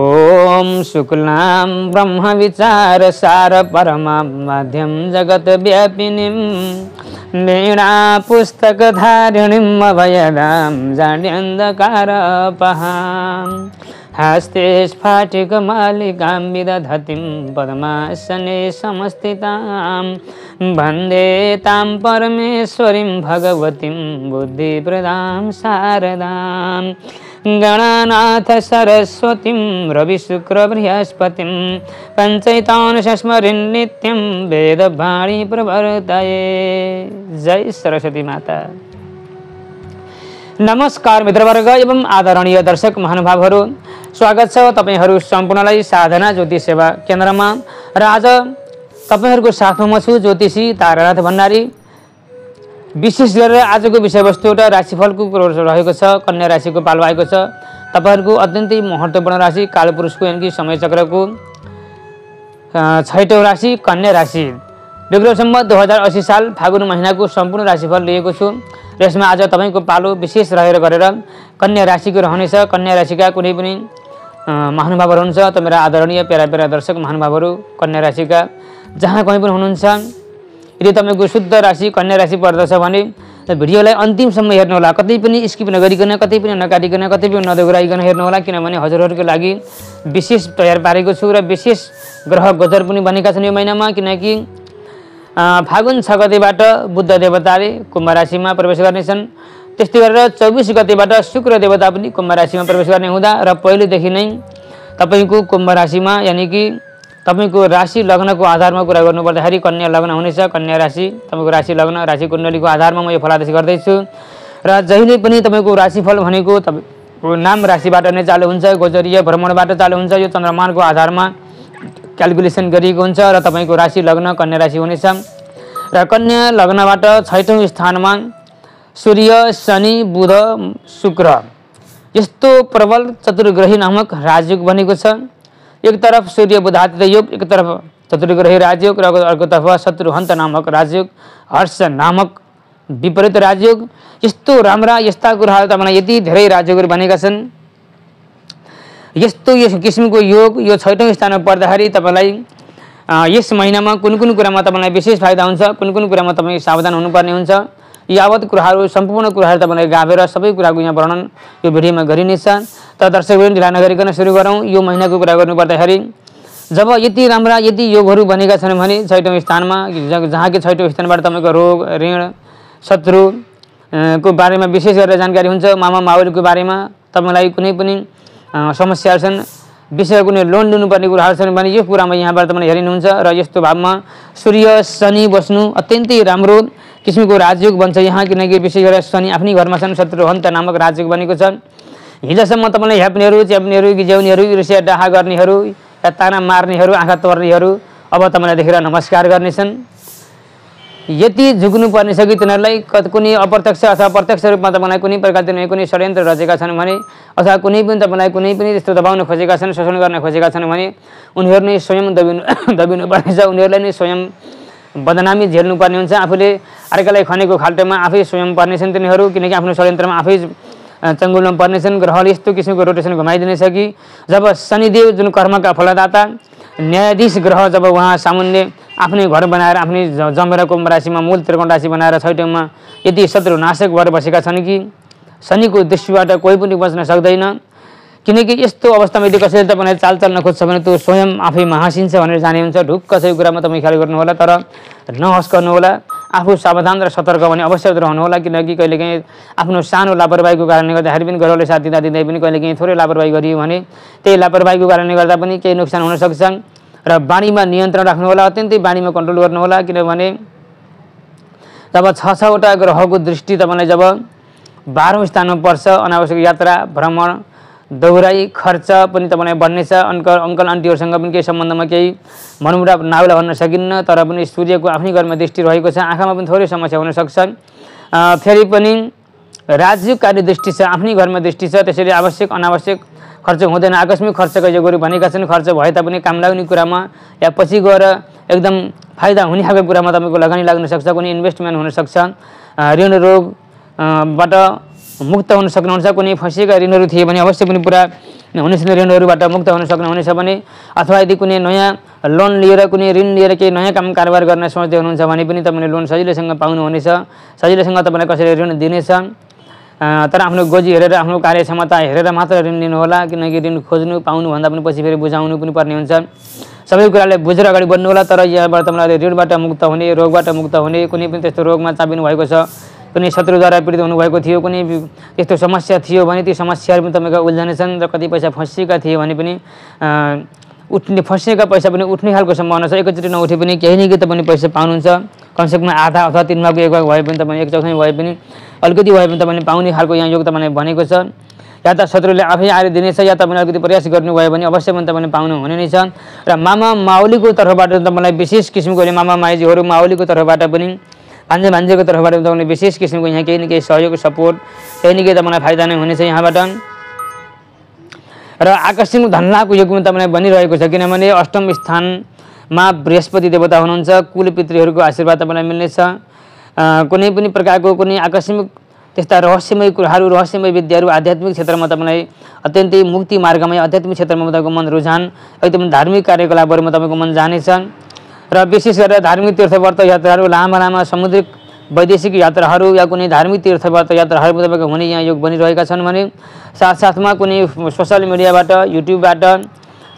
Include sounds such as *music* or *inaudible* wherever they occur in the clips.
ओम शुक्लां ब्रह्मविचारसार परमां मध्यं जगद्व्यापिनीं वीणापुस्तकधारिणीम् अभयदां जाड्यन्धकारपहां हस्ते स्फाटिकमालिकां विदधतिं पद्मासने समस्थितां वन्दे तां परमेश्वरीं भगवतीं बुद्धिप्रदां शारदाम् गणनाथ सरस्वतीं रविशुक्रबृहस्पतिं पञ्चैतान् शस्मरिन् नित्यं वेदभाणी प्रवर्तये जय सरस्वती माता नमस्कार मित्रवर्ग एवं आदरणीय दर्शक महानुभावहरू स्वागत छ तपाईँहरू सम्पूर्णलाई साधना ज्योतिष सेवा केन्द्रमा र आज तपाईँहरूको साथमा म छु ज्योतिषी तारानाथ भण्डारी विशेष गरेर आजको विषयवस्तु एउटा राशिफलको रहेको छ कन्या राशिको पालो आएको छ तपाईँहरूको अत्यन्तै महत्त्वपूर्ण राशि पुरुषको यानि कि चक्रको छैटौँ राशि कन्या राशि रेग्रोसम्म दुई हजार असी साल फागुन महिनाको सम्पूर्ण राशिफल लिएको छु र यसमा आज तपाईँको पालो विशेष रहेर गरेर कन्या राशिको रहनेछ कन्या राशिका कुनै पनि महानुभावहरू हुनुहुन्छ त मेरा आदरणीय प्यारा प्यारा दर्शक महानुभावहरू कन्या राशिका जहाँ कहीँ पनि हुनुहुन्छ यदि तपाईँको शुद्ध राशि कन्या राशि पर्दछ भने भिडियोलाई अन्तिमसम्म हेर्नुहोला कतै पनि स्किप नगरिकन कतै पनि नकाटिकन कतै पनि हेर्नु हेर्नुहोला किनभने हजुरहरूको लागि विशेष तयार पारेको छु र विशेष ग्रह गोचर पनि बनेका छन् यो महिनामा किनकि फागुन छ गतेबाट बुद्ध देवताले कुम्भ राशिमा प्रवेश गर्नेछन् त्यस्तै गरेर चौबिस गतेबाट शुक्र देवता पनि कुम्भ राशिमा प्रवेश गर्ने हुँदा र पहिलेदेखि नै तपाईँको कुम्भ राशिमा यानि कि तपाईँको राशि लग्नको आधारमा कुरा गर्नुपर्दाखेरि कन्या लग्न हुनेछ कन्या राशि तपाईँको राशि लग्न राशि कुण्डलीको आधारमा म यो फलादेश गर्दैछु र जहिले पनि तपाईँको राशिफल भनेको तपाईँको नाम राशिबाट नै चालु हुन्छ गोचरीय भ्रमणबाट चालु हुन्छ यो चन्द्रमानको आधारमा क्यालकुलेसन गरिएको हुन्छ र तपाईँको राशि लग्न कन्या राशि हुनेछ र कन्या लग्नबाट छैटौँ स्थानमा सूर्य शनि बुध शुक्र यस्तो प्रबल चतुर्ग्रही नामक राजयोग बनेको छ एक तरफ सूर्य बुधादित्य योग एक तरफ चतुर्ग्रह राजयोग र अर्कोतर्फ शत्रुहन्त नामक राजयोग हर्ष नामक विपरीत राजयोग यस्तो राम्रा यस्ता कुराहरू तपाईँलाई यति धेरै राजयोगहरू बनेका छन् यस्तो यस किसिमको योग यो छैटौँ स्थानमा पर्दाखेरि तपाईँलाई यस महिनामा कुन कुन कुरामा तपाईँलाई विशेष फाइदा हुन्छ कुन कुन कुरामा तपाईँ सावधान हुनुपर्ने हुन्छ यावत कुराहरू सम्पूर्ण कुराहरू तपाईँलाई गाभेर सबै कुराको यहाँ वर्णन यो भिडियोमा गरिनेछ त दर्शकहरू ढिला नगरिकन सुरु गरौँ यो महिनाको कुरा गर्नुपर्दाखेरि जब यति राम्रा यति योगहरू बनेका छन् भने छैटौँ स्थानमा जहाँ कि छैटौँ स्थानबाट तपाईँको रोग ऋण शत्रु को बारेमा विशेष गरेर जानकारी हुन्छ मामा माओलीको बारेमा तपाईँलाई कुनै पनि समस्याहरू छन् विषय कुनै लोन लिनुपर्ने कुराहरू छन् भने यो कुरामा यहाँबाट तपाईँले हेरिनुहुन्छ र यस्तो भावमा सूर्य शनि बस्नु अत्यन्तै राम्रो किसिमको राजयोग बन्छ यहाँ किनकि विशेष गरेर शनि आफ्नै घरमा छन् शत्रुहन्त नामक राजयोग बनेको छ हिजोसम्म तपाईँलाई ह्याप्नेहरू च्याप्नेहरू गिज्याउनेहरू ईर्ष्या डाहा गर्नेहरू या ताना मार्नेहरू आँखा तोर्नेहरू अब तपाईँलाई देखेर नमस्कार गर्नेछन् यति झुक्नुपर्ने छ कि तिनीहरूलाई कुनै अप्रत्यक्ष अथवा प्रत्यक्ष रूपमा तपाईँलाई कुनै प्रकारले नै कुनै षड्यन्त्र रचेका छन् भने अथवा कुनै पनि तपाईँलाई कुनै पनि त्यस्तो दबाउन खोजेका छन् शोषण गर्न खोजेका छन् भने उनीहरू नै स्वयं दबिनु *coughs* दबिनुपर्नेछ उनीहरूलाई नै स्वयं बदनामी झेल्नुपर्ने हुन्छ आफूले अर्कालाई खनेको खाल्टोमा आफै स्वयं पर्नेछन् तिनीहरू किनकि आफ्नो षड्यन्त्रमा आफै चङ्गुलमा पर्नेछन् ग्रहले यस्तो किसिमको रोटेसन घुमाइदिनेछ कि जब शनिदेव जुन कर्मका फलदाता न्यायाधीश ग्रह जब उहाँ सामान्य आफ्नै घर बनाएर आफ्नै जमेर कुम्भ राशिमा मूल त्रिकोण राशि बनाएर छैटौँमा यति शत्रु नाशक भएर बसेका छन् कि शनिको दृष्टिबाट कोही पनि बच्न सक्दैन किनकि यस्तो अवस्थामा यदि कसैले तपाईँलाई चाल चल्न खोज्छ भने त्यो स्वयं आफै महासिन्छ भनेर जाने हुन्छ ढुक्क सही कुरामा तपाईँ ख्याल गर्नुहोला तर नहस गर्नुहोला आफू सावधान र सतर्क भने अवश्य रहनुहोला किनकि कहिलेकाहीँ आफ्नो सानो लापरवाहीको कारणले गर्दाखेरि पनि घरले साथ दिँदा दिँदै पनि कहिलेकाहीँ थोरै लापरवाही गरियो भने त्यही लापरवाहीको कारणले गर्दा पनि केही नोक्सान हुनसक्छन् र बानीमा नियन्त्रण राख्नुहोला अत्यन्तै बानीमा कन्ट्रोल गर्नुहोला किनभने जब छ छवटा ग्रहको दृष्टि तपाईँलाई जब बाह्रौँ स्थानमा पर्छ अनावश्यक यात्रा भ्रमण दौराई खर्च पनि तपाईँलाई बढ्नेछ अङ्कल अङ्कल आन्टीहरूसँग पनि केही सम्बन्धमा केही मनमुटाव नाउला भन्न सकिन्न तर पनि सूर्यको आफ्नै घरमा दृष्टि रहेको छ आँखामा पनि थोरै समस्या हुनसक्छ फेरि पनि राज्य कार्य दृष्टि छ आफ्नै घरमा दृष्टि छ त्यसरी आवश्यक अनावश्यक खर्च हुँदैन आकस्मिक खर्चको यो गऱ्यो भनेका छन् खर्च भए तापनि काम लाग्ने कुरामा या पछि गएर एकदम फाइदा हुने खालको कुरामा तपाईँको लगानी लाग्न सक्छ कुनै इन्भेस्टमेन्ट हुनसक्छ ऋण रोगबाट मुक्त हुन सक्नुहुन्छ कुनै फँसिएका ऋणहरू थिए भने अवश्य पनि पुरा हुनेसँग ऋणहरूबाट मुक्त हुन सक्नुहुनेछ भने अथवा यदि कुनै नयाँ लोन लिएर कुनै ऋण लिएर केही नयाँ काम कारोबार गर्न सोच्दै हुनुहुन्छ भने पनि तपाईँले लोन सजिलैसँग पाउनुहुनेछ सजिलैसँग तपाईँलाई कसरी ऋण दिनेछ तर आफ्नो गोजी हेरेर आफ्नो कार्यक्षमता हेरेर मात्र ऋण लिनुहोला किनकि ऋण खोज्नु पाउनुभन्दा पनि पछि फेरि बुझाउनु पनि पर्ने हुन्छ सबै कुराले बुझेर अगाडि बढ्नु होला तर यहाँबाट तपाईँलाई ऋणबाट मुक्त हुने रोगबाट मुक्त हुने कुनै पनि त्यस्तो रोगमा चापिनु भएको छ कुनै शत्रुद्वारा पीडित हुनुभएको थियो कुनै त्यस्तो समस्या थियो भने त्यो समस्याहरू पनि तपाईँको उल्झनेछन् र कति पैसा फँसिएका थिए भने पनि उठ्ने फसिएका पैसा पनि उठ्ने खालको सम्भावना छ एकैचोटि नउठे पनि केही न केही तपाईँले पैसा पाउनुहुन्छ कमसेकम आधा अथवा तिन भागको एक भाग भए पनि तपाईँ एक चौथाइ भए पनि अलिकति भए पनि तपाईँले पाउने खालको यहाँ योग तपाईँले भनेको छ या त शत्रुले आफै आएर दिनेछ या तपाईँले अलिकति प्रयास गर्नुभयो भने अवश्य पनि तपाईँले पाउनु हुने नै छ र मामा माउलीको तर्फबाट तपाईँलाई विशेष किसिमकोले मामा माइजीहरू माउलीको तर्फबाट पनि भान्जे भान्जेको तर्फबाट तपाईँले विशेष किसिमको यहाँ केही न केही सहयोग सपोर्ट केही न केही तपाईँलाई फाइदा नै हुनेछ यहाँबाट र आकस्मिक धन्लाको योगमा तपाईँलाई बनिरहेको छ किनभने अष्टम स्थानमा बृहस्पति देवता हुनुहुन्छ कुलपितृहरूको पितृहरूको आशीर्वाद तपाईँलाई मिल्नेछ कुनै पनि प्रकारको कुनै आकस्मिक त्यस्ता रहस्यमय कुराहरू रहस्यमय विद्याहरू आध्यात्मिक क्षेत्रमा तपाईँलाई अत्यन्तै मुक्ति मार्गमा आध्यात्मिक क्षेत्रमा तपाईँको मन रुझान एकदम धार्मिक कार्यकलापहरूमा तपाईँको मन जानेछ र विशेष गरेर धार्मिक तीर्थव्रत यात्राहरू लामा लामा समुद्रिक वैदेशिक यात्राहरू या कुनै धार्मिक तीर्थबाट यात्राहरू तपाईँको हुने यहाँ योग बनिरहेका छन् भने साथसाथमा कुनै सोसियल मिडियाबाट युट्युबबाट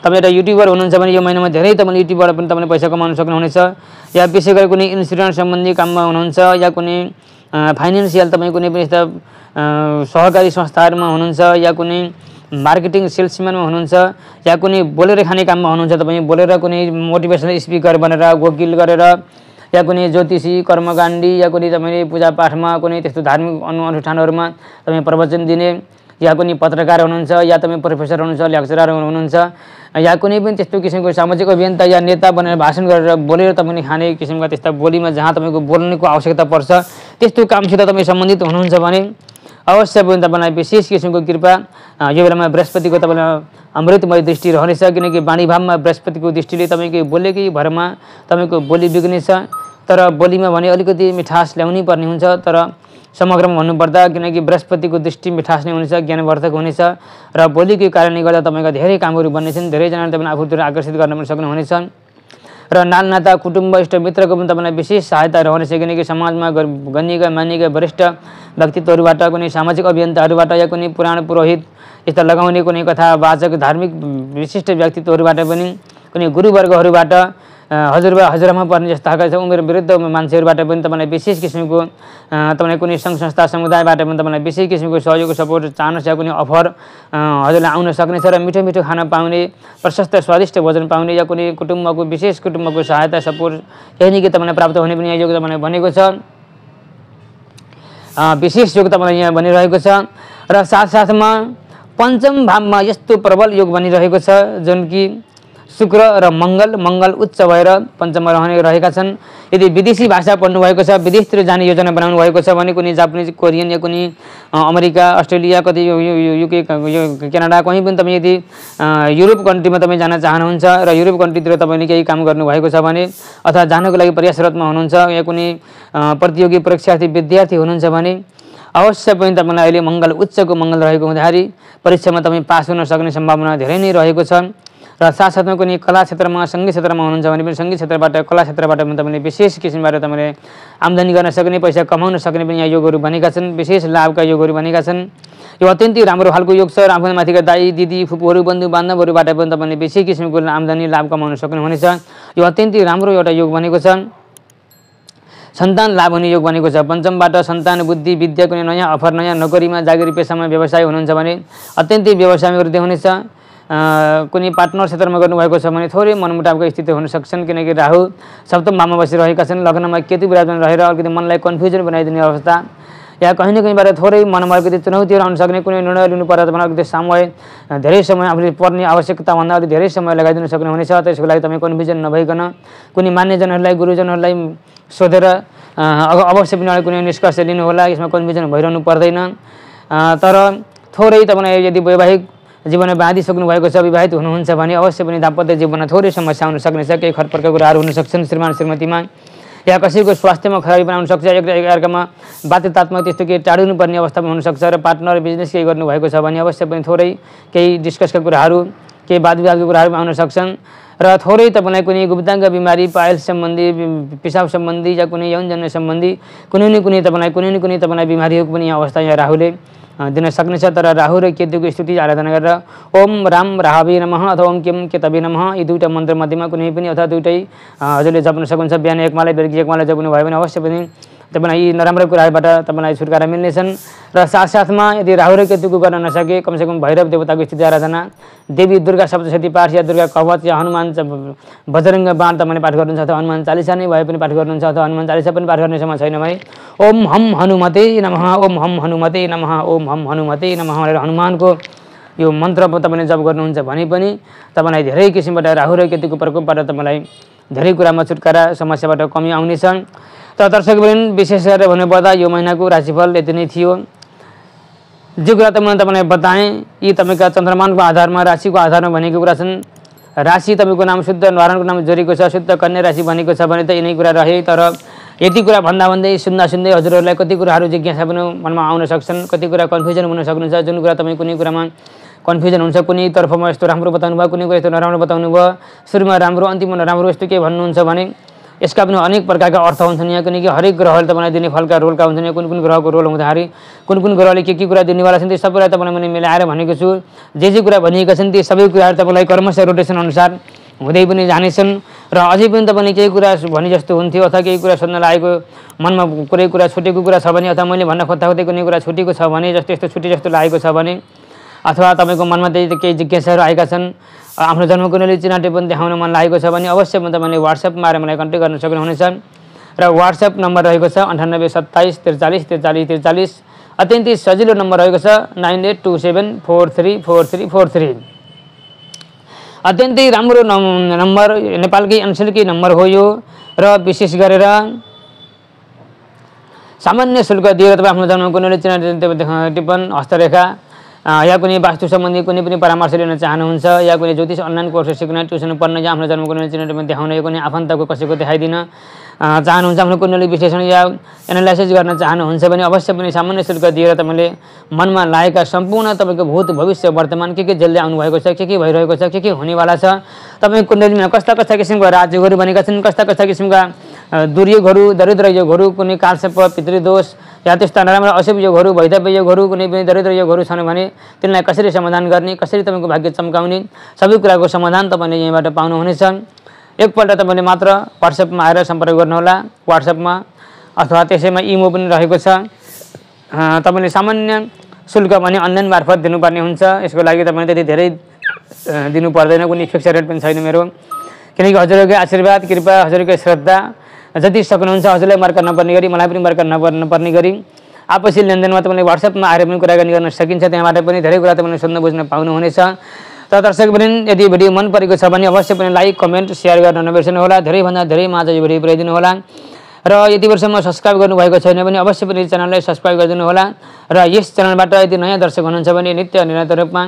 तपाईँ एउटा युट्युबर हुनुहुन्छ भने यो महिनामा धेरै तपाईँले युट्युबबाट पनि तपाईँले पैसा कमाउन सक्नुहुनेछ या विशेष गरी कुनै इन्सुरेन्स सम्बन्धी काममा हुनुहुन्छ या कुनै फाइनेन्सियल तपाईँ कुनै पनि यस्ता सहकारी संस्थाहरूमा हुनुहुन्छ या कुनै मार्केटिङ सेल्सम्यानमा हुनुहुन्छ या कुनै बोलेर खाने काममा हुनुहुन्छ तपाईँ बोलेर कुनै मोटिभेसनल स्पिकर बनेर वकिल गरेर या कुनै ज्योतिषी कर्मकाण्डी या कुनै तपाईँले पूजापाठमा कुनै त्यस्तो धार्मिक अनु अनुष्ठानहरूमा तपाईँ प्रवचन दिने या कुनै पत्रकार हुनुहुन्छ या तपाईँ प्रोफेसर हुनुहुन्छ लेक्चरर हुनुहुन्छ या कुनै पनि त्यस्तो किसिमको सामाजिक अभियन्ता या नेता बनेर भाषण गरेर बोलेर तपाईँले खाने किसिमका त्यस्ता बोलीमा जहाँ तपाईँको बोल्नेको आवश्यकता पर्छ त्यस्तो कामसित तपाईँ सम्बन्धित हुनुहुन्छ भने अवश्य पनि तपाईँलाई विशेष किसिमको कृपा यो बेलामा बृहस्पतिको तपाईँलाई अमृतमय दृष्टि रहनेछ किनकि वाणीभावमा बृहस्पतिको दृष्टिले तपाईँको बोलेकै भरमा तपाईँको बोली बिग्रिनेछ तर बोलीमा भने अलिकति मिठास ल्याउनै पर्ने हुन्छ तर समग्रमा भन्नुपर्दा किनकि बृहस्पतिको दृष्टि मिठास नै हुनेछ ज्ञानवर्धक हुनेछ र बोलीकै कारणले गर्दा तपाईँका धेरै कामहरू बन्नेछन् धेरैजनाले तपाईँलाई आफूतिर आकर्षित गर्न पनि सक्नुहुनेछ र नाता कुटुम्ब इष्टमित्रको पनि तपाईँलाई विशेष सहायता रहनेछ किनकि समाजमा गनिएका मानिएका वरिष्ठ व्यक्तित्वहरूबाट कुनै सामाजिक अभियन्ताहरूबाट या कुनै पुराण पुरोहित यस्ता लगाउने कुनै कथा वाचक धार्मिक विशिष्ट व्यक्तित्वहरूबाट पनि कुनै गुरुवर्गहरूबाट हजुरबा हजुरआमा पर्ने जस्तो खालको छ उमेर विरुद्ध मान्छेहरूबाट पनि तपाईँलाई विशेष किसिमको तपाईँलाई कुनै सङ्घ संस्था समुदायबाट पनि तपाईँलाई विशेष किसिमको सहयोग सपोर्ट चाहनुहोस् या कुनै अफर हजुरलाई आउन सक्नेछ र मिठो मिठो खान पाउने प्रशस्त स्वादिष्ट भोजन पाउने या कुनै कुटुम्बको विशेष कुटुम्बको सहायता सपोर्ट केही नै तपाईँलाई प्राप्त हुने पनि यहाँ योग तपाईँलाई भनेको छ विशेष योग तपाईँलाई यहाँ भनिरहेको छ र साथसाथमा पञ्चम भावमा यस्तो प्रबल योग बनिरहेको छ जुन कि शुक्र र मङ्गल मङ्गल उच्च भएर पञ्चममा रहने रहेका छन् यदि विदेशी भाषा भएको छ विदेशतिर जाने योजना बनाउनु भएको छ भने कुनै जापानिज कोरियन या कुनै अमेरिका अस्ट्रेलिया कति युके यो क्यानाडा कहीँ पनि तपाईँ यदि युरोप कन्ट्रीमा तपाईँ जान चाहनुहुन्छ र युरोप कन्ट्रीतिर तपाईँले केही काम गर्नुभएको छ भने अथवा जानुको लागि प्रयासरतमा हुनुहुन्छ या कुनै प्रतियोगी परीक्षार्थी विद्यार्थी हुनुहुन्छ भने अवश्य पनि तपाईँलाई अहिले मङ्गल उच्चको मङ्गल रहेको हुँदाखेरि परीक्षामा तपाईँ पास हुन सक्ने सम्भावना धेरै नै रहेको छ र साथसाथमा कुनै कला क्षेत्रमा सङ्गीत क्षेत्रमा हुनुहुन्छ भने पनि सङ्गीत क्षेत्रबाट कला क्षेत्रबाट पनि तपाईँले विशेष किसिमबाट तपाईँले आम्दानी गर्न सक्ने पैसा कमाउन सक्ने पनि यहाँ योगहरू भनेका छन् विशेष लाभका योगहरू भनेका छन् यो अत्यन्तै राम्रो खालको योग छ र आफ्नो माथिका दाई दिदी फुपूहरू बन्धु बान्धवहरूबाट पनि तपाईँले बेसी किसिमको आम्दानी लाभ कमाउन सक्नुहुनेछ यो अत्यन्तै राम्रो एउटा योग भनेको छ सन्तान लाभ हुने योग भनेको छ पञ्चमबाट सन्तान बुद्धि विद्या कुनै नयाँ अफर नयाँ नोकरीमा जागिर पेसामा व्यवसाय हुनुहुन्छ भने अत्यन्तै व्यवसायमा वृद्धि हुनेछ कुनै पार्टनर क्षेत्रमा गर्नुभएको छ भने थोरै मनमुटावको स्थिति हुन सक्छन् किनकि राहु सप्तम भावमा बसिरहेका छन् लग्नमा केतु विराजमान रहेर अलिकति मनलाई कन्फ्युजन बनाइदिने अवस्था या कहीँ न कहीँबाट थोरै मनमा अलिकति चुनौतीहरू आउन सक्ने कुनै निर्णय लिनु पर्दा तपाईँलाई अलिकति समय धेरै समय आफूले पर्ने आवश्यकताभन्दा अलिक धेरै समय लगाइदिनु सक्ने हुनेछ त्यसको लागि तपाईँ कन्फ्युजन नभइकन कुनै मान्यजनहरूलाई गुरुजनहरूलाई सोधेर अवश्य पनि कुनै निष्कर्ष लिनुहोला यसमा कन्फ्युजन भइरहनु पर्दैन तर थोरै तपाईँलाई यदि वैवाहिक जीवनमा बाँधिसक्नु भएको छ विवाहित हुनुहुन्छ भने अवश्य पनि दाम्पत्य जीवनमा थोरै समस्या आउन सक्नेछ केही खटपटका कुराहरू हुन सक्छन् श्रीमान श्रीमतीमा या कसैको स्वास्थ्यमा खराबी बनाउन सक्छ एकअर्कामा बाध्यतात्मक त्यस्तो केही टाढिनुपर्ने अवस्थामा हुनसक्छ र पार्टनर बिजनेस केही गर्नुभएको छ भने अवश्य पनि थोरै केही डिस्कसका कुराहरू केही वाद विवादको कुराहरू आउन सक्छन् र थोरै तपाईँलाई कुनै गुप्ताङ्ग बिमारी पायल सम्बन्धी पिसाब सम्बन्धी या कुनै यौनजन्य सम्बन्धी कुनै न कुनै तपाईँलाई कुनै न कुनै तपाईँलाई बिमारीहरूको पनि यहाँ अवस्था यहाँ राहुले दिन सक्नेछ तर राहु र केतुको स्तुति आराधना गरेर ओम राम राहवी नम अथवा ओम किम केतवी नम यी दुईवटा मन्त्रमध्येमा कुनै पनि अथवा दुइटै हजुरले जप्न सक्नुहुन्छ बिहान एकमालाई बेलुकी एकमाले जप्नु भयो भने अवश्य पनि तपाईँलाई यी नराम्रो कुराहरूबाट तपाईँलाई छुटकारा मिल्नेछन् र साथसाथमा यदि र केतुको गर्न नसके कमसेकम भैरव देवताको स्थिति आराधना देवी दुर्गा सप्तशती पाठ या दुर्गा कवच या हनुमान बजरङ्ग बाण तपाईँले पाठ गर्नुहुन्छ अथवा हनुमान चालिसा नै भए पनि पाठ गर्नुहुन्छ अथवा हनुमान चालिसा पनि पाठ गर्ने समय छैन भने ओम हम हनुमते नम ओम हम हनुमते नम ओम हम हनुमते नम भनेर हनुमानको यो मन्त्र तपाईँले जप गर्नुहुन्छ भने पनि तपाईँलाई धेरै किसिमबाट राहु र केतुको प्रकोपबाट तपाईँलाई धेरै कुरामा छुटकारा समस्याबाट कमी आउनेछन् त दर्शकवृन्द विशेष गरेर भन्नुपर्दा यो महिनाको राशिफल यति नै थियो जो कुरा त मैले तपाईँलाई बताएँ यी तपाईँका चन्द्रमानको आधारमा राशिको आधारमा भनेको कुरा छन् राशि तपाईँको नाम शुद्ध नारायणको नाम जोडिएको छ शुद्ध कन्या राशि भनेको छ भने त यिनै कुरा रहे तर यति कुरा भन्दा भन्दै सुन्दा सुन्दै हजुरहरूलाई कति कुराहरू जिज्ञासा पनि मनमा आउन सक्छन् कति कुरा कन्फ्युजन हुन सक्नुहुन्छ जुन कुरा तपाईँ कुनै कुरामा कन्फ्युजन हुन्छ कुनै तर्फमा यस्तो राम्रो बताउनु भयो कुनै कुरा यस्तो नराम्रो बताउनु भयो सुरुमा राम्रो अन्तिममा नराम्रो यस्तो के भन्नुहुन्छ भने यसका पनि अनेक प्रकारका अर्थ हुन्छन् यहाँ किनकि हरेक ग्रहले तपाईँलाई दिने फलका रोलका हुन्छन् यहाँ कुन कुन ग्रहको रोल हुँदाखेरि कुन कुन ग्रहले के के कुरा दिनेवाला छन् त्यो सब कुरा तपाईँलाई मैले मिलाएर भनेको छु जे जे कुरा भनिएका छन् ती सबै कुराहरू तपाईँलाई कर्मश रोटेसन अनुसार हुँदै पनि जानेछन् र अझै पनि तपाईँले केही कुरा भने जस्तो हुन्थ्यो अथवा केही कुरा सोध्न लागेको मनमा कुनै कुरा छुटेको कुरा छ भने अथवा मैले भन्न खोज्दा खोज्दै कुनै कुरा छुटेको छ भने जस्तो यस्तो छुटे जस्तो लागेको छ भने अथवा तपाईँको मनमा त्यही केही जिज्ञासाहरू आएका छन् आफ्नो जन्मकुण्डली टिप्पणी देखाउन मन लागेको छ भने अवश्य म तपाईँले वाट्सएप मारेर मलाई कन्ट्याक्ट गर्न सक्नुहुनेछ र वाट्सएप नम्बर रहेको छ अन्ठानब्बे सत्ताइस त्रिचालिस त्रिचालिस त्रिचालिस अत्यन्तै सजिलो नम्बर रहेको छ nine eight two seven four three four three four three अत्यन्तै राम्रो नम्बर नेपालकै एनसेलकै नम्बर हो यो र विशेष गरेर सामान्य शुल्क दिएर तपाईँ आफ्नो जन्मकुण्डली टिप्पण हस्तरेखा या कुनै वास्तु सम्बन्धी कुनै पनि परामर्श लिन चाहनुहुन्छ या कुनै ज्योतिष अनलाइन कोर्स सिक्न ट्युसन पढ्न या आफ्नो जन्मको चिन्हमा देखाउन या कुनै आफन्तको कसैको देखाइदिन चाहनुहुन्छ आफ्नो कुण्डली विश्लेषण या एनालाइसिस गर्न चाहनुहुन्छ भने अवश्य पनि सामान्य शुल्क दिएर तपाईँले मनमा लागेका सम्पूर्ण तपाईँको भूत भविष्य वर्तमान के के जसले आउनुभएको छ के के भइरहेको छ के के हुनेवाला छ तपाईँको कुण्डलीमा कस्ता कस्ता किसिमका राज्यहरू भनेका छन् कस्ता कस्ता किसिमका दुर्योगहरू दरिद्र योगहरू कुनै कालसर्प पितृदोष या त्यस्ता नराम्रा अशुभ योगहरू भैदव्य योगहरू कुनै पनि दरिद्र योगहरू छन् भने तिनलाई कसरी समाधान गर्ने कसरी तपाईँको भाग्य चम्काउने सबै कुराको समाधान तपाईँले यहीँबाट पाउनुहुनेछ एकपल्ट तपाईँले मात्र वाट्सएपमा आएर सम्पर्क गर्नुहोला वाट्सएपमा अथवा त्यसैमा इमो पनि रहेको छ तपाईँले सामान्य शुल्क पनि अनलाइन मार्फत दिनुपर्ने हुन्छ यसको लागि तपाईँले त्यति धेरै दिनु पर्दैन कुनै फिक्स रेट पनि छैन मेरो किनकि हजुरहरूको आशीर्वाद कृपा हजुरहरूको श्रद्धा जति सक्नुहुन्छ हजुरलाई मर्का नपर्ने गरी मलाई पनि मर्का नपर नपर्ने गरी आपसी लेनदेनमा तपाईँले वाट्सएपमा आएर पनि कुराकानी गर्न सकिन्छ त्यहाँबाट पनि धेरै कुरा तपाईँले सोध्न बुझ्न पाउनुहुनेछ दर्शक दर्शकवृन्द यदि भिडियो मन परेको छ भने अवश्य पनि लाइक कमेन्ट सेयर गर्न होला धेरैभन्दा धेरै माझ यो भिडियो पुऱ्याइदिनु होला र यति वर्षमा सब्सक्राइब गर्नुभएको छैन भने अवश्य पनि च्यानललाई सब्सक्राइब गरिदिनु होला र यस च्यानलबाट यदि नयाँ दर्शक हुनुहुन्छ भने नित्य निरन्तर रूपमा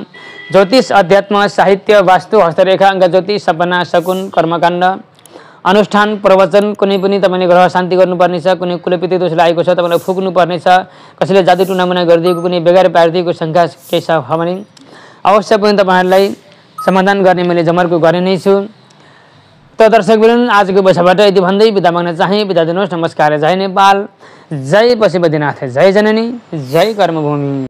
ज्योतिष अध्यात्म साहित्य वास्तु हस्तरेखा अङ्क ज्योतिष सपना शकुन कर्मकाण्ड अनुष्ठान प्रवचन कुनै पनि तपाईँले ग्रह शान्ति गर्नुपर्नेछ कुनै कुलपिति दोष लागेको छ तपाईँलाई फुक्नुपर्नेछ कसैले जादु टुनामुना गरिदिएको कुनै बेगार पारिदिएको शङ्का केही छ भने अवश्य पनि तपाईँहरूलाई समाधान गर्ने मैले जमर्को गरे नै छु त बिरुन आजको बैसाबाट यति भन्दै बिदा माग्न चाहे बिदा दिनुहोस् नमस्कार जय नेपाल जय पशुपतिनाथ जय जननी जय कर्मभूमि